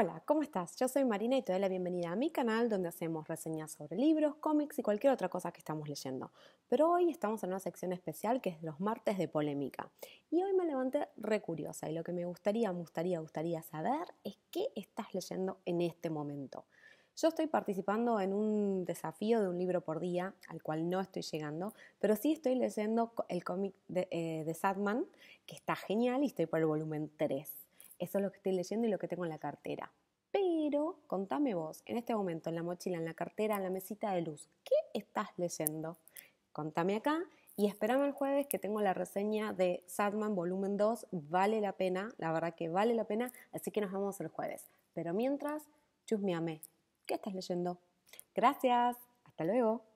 Hola, ¿cómo estás? Yo soy Marina y te doy la bienvenida a mi canal donde hacemos reseñas sobre libros, cómics y cualquier otra cosa que estamos leyendo. Pero hoy estamos en una sección especial que es los martes de polémica. Y hoy me levanté recuriosa y lo que me gustaría, gustaría, gustaría saber es qué estás leyendo en este momento. Yo estoy participando en un desafío de un libro por día, al cual no estoy llegando, pero sí estoy leyendo el cómic de, eh, de Sadman, que está genial y estoy por el volumen 3. Eso es lo que estoy leyendo y lo que tengo en la cartera. Pero contame vos, en este momento, en la mochila, en la cartera, en la mesita de luz, ¿qué estás leyendo? Contame acá y esperame el jueves que tengo la reseña de Sadman Volumen 2. Vale la pena, la verdad que vale la pena, así que nos vemos el jueves. Pero mientras, chusmeame, ¿qué estás leyendo? Gracias, hasta luego.